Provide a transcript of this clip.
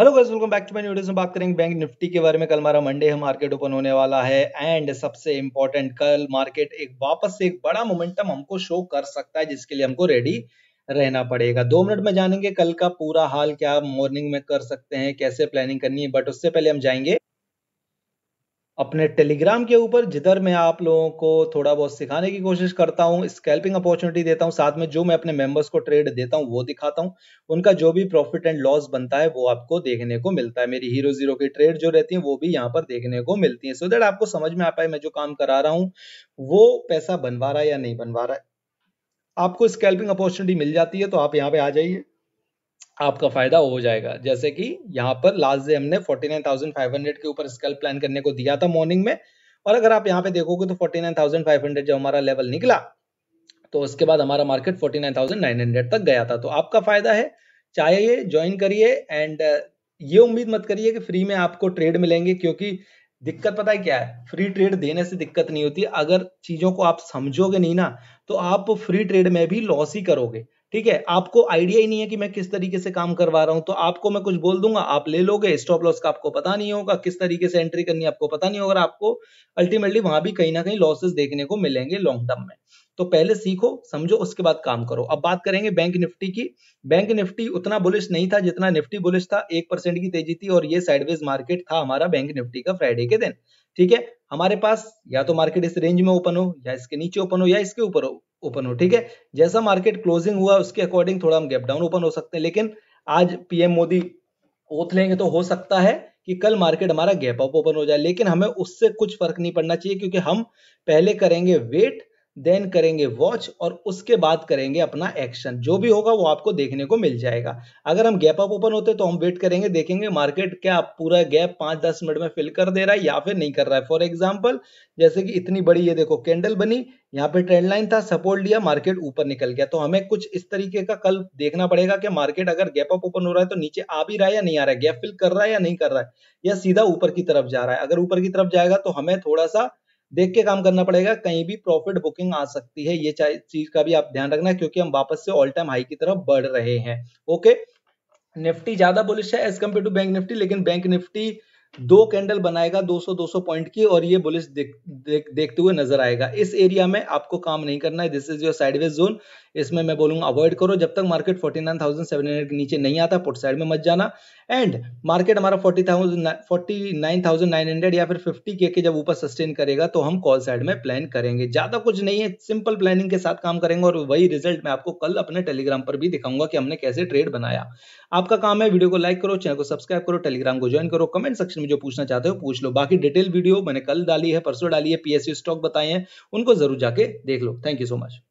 hello guys welcome back to my videos में बात करेंगे बैंक निफ्टी के बारे में कल हमारा मंडे है मार्केट ओपन होने वाला है एंड सबसे इंपॉर्टेंट कल मार्केट एक वापस से एक बड़ा मोमेंटम हमको शो कर सकता है जिसके लिए हमको रेडी रहना पड़ेगा दो मिनट में जानेंगे कल का पूरा हाल क्या मॉर्निंग में कर सकते हैं कैसे प्लानिंग करनी है बट उससे पहले हम जाएंगे अपने टेलीग्राम के ऊपर जिधर मैं आप लोगों को थोड़ा बहुत सिखाने की कोशिश करता हूँ स्कैल्पिंग अपॉर्चुनिटी देता हूँ साथ में जो मैं अपने मेंबर्स को ट्रेड देता हूँ वो दिखाता हूँ उनका जो भी प्रॉफिट एंड लॉस बनता है वो आपको देखने को मिलता है मेरी हीरो जीरो की ट्रेड जो रहती है वो भी यहाँ पर देखने को मिलती है सो so देट आपको समझ में आ पाए मैं जो काम करा रहा हूँ वो पैसा बनवा रहा है या नहीं बनवा रहा है आपको स्कैल्पिंग अपॉर्चुनिटी मिल जाती है तो आप यहाँ पे आ जाइए आपका फायदा हो जाएगा जैसे कि यहाँ पर लास्ट डे हमने 49,500 के ऊपर स्कल प्लान करने को दिया था मॉर्निंग में और अगर आप यहाँ पे देखोगे तो 49,500 जो हमारा लेवल निकला तो उसके बाद हमारा मार्केट 49,900 तक गया था तो आपका फायदा है चाहिए ज्वाइन करिए एंड uh, ये उम्मीद मत करिए कि फ्री में आपको ट्रेड मिलेंगे क्योंकि दिक्कत पता है क्या है फ्री ट्रेड देने से दिक्कत नहीं होती अगर चीजों को आप समझोगे नहीं ना तो आप फ्री ट्रेड में भी लॉस ही करोगे ठीक है आपको आइडिया ही नहीं है कि मैं किस तरीके से काम करवा रहा हूं तो आपको मैं कुछ बोल दूंगा आप ले लोगे स्टॉप लॉस का आपको पता नहीं होगा किस तरीके से एंट्री करनी आपको पता नहीं होगा आपको अल्टीमेटली वहां भी कहीं ना कहीं लॉसेस देखने को मिलेंगे लॉन्ग टर्म में तो पहले सीखो समझो उसके बाद काम करो अब बात करेंगे बैंक निफ्टी की बैंक निफ्टी उतना बुलिश नहीं था जितना निफ्टी बुलिश था एक परसेंट की तेजी थी और ये साइडवेज मार्केट था हमारा बैंक निफ्टी का फ्राइडे के दिन ठीक है हमारे पास या तो मार्केट इस रेंज में ओपन हो या इसके नीचे ओपन हो या इसके ऊपर हो ओपन हो ठीक है जैसा मार्केट क्लोजिंग हुआ उसके अकॉर्डिंग थोड़ा हम गैप डाउन ओपन हो सकते हैं लेकिन आज पीएम मोदी ओथ लेंगे तो हो सकता है कि कल मार्केट हमारा गैप अप ओपन हो जाए लेकिन हमें उससे कुछ फर्क नहीं पड़ना चाहिए क्योंकि हम पहले करेंगे वेट देन करेंगे वॉच और उसके बाद करेंगे अपना एक्शन जो भी होगा वो आपको देखने को मिल जाएगा अगर हम गैप अप ओपन होते तो हम वेट करेंगे देखेंगे मार्केट क्या पूरा गैप पांच दस मिनट में फिल कर दे रहा है या फिर नहीं कर रहा है फॉर एग्जाम्पल जैसे कि इतनी बड़ी ये देखो कैंडल बनी यहाँ पे ट्रेंड लाइन था सपोर्ट लिया मार्केट ऊपर निकल गया तो हमें कुछ इस तरीके का कल देखना पड़ेगा कि मार्केट अगर गैप अप ओपन हो रहा है तो नीचे आ भी रहा है या नहीं आ रहा है गैप फिल कर रहा है या नहीं कर रहा है या सीधा ऊपर की तरफ जा रहा है अगर ऊपर की तरफ जाएगा तो हमें थोड़ा सा देख के काम करना पड़ेगा कहीं भी प्रॉफिट बुकिंग आ सकती है ये चीज का भी आप ध्यान रखना क्योंकि हम वापस से ऑल टाइम हाई की तरफ बढ़ रहे हैं ओके निफ्टी ज्यादा बुलिश है as compare to bank Nifty लेकिन बैंक निफ्टी दो कैंडल बनाएगा 200 200 पॉइंट की और ये बुलिस देख, देख, देखते हुए नजर आएगा इस एरिया में आपको काम नहीं करना है this is your sideways zone इसमें मैं बोलूंगा अवॉइड करो जब तक मार्केट 49,700 के नीचे नहीं आता पुट साइड में मत जाना एंड मार्केट हमारा 40,000 49,900 या फिर के के जब ऊपर सस्टेन करेगा तो हम कॉल साइड में प्लान करेंगे ज्यादा कुछ नहीं है सिंपल प्लानिंग के साथ काम करेंगे और वही रिजल्ट मैं आपको कल अपने टेलीग्राम पर भी दिखाऊंगा कि हमने कैसे ट्रेड बनाया आपका काम है वीडियो को लाइक करो चैनल को सब्सक्राइब करो टेलीग्राम को ज्वाइन करो कमेंट सेक्शन में जो पूछना चाहते हो पूछ लो बाकी डिटेल वीडियो मैंने कल डाली है परसों डाली है पीएसयू स्टॉक बताए हैं उनको जरूर जाके देख लो थैंक यू सो मच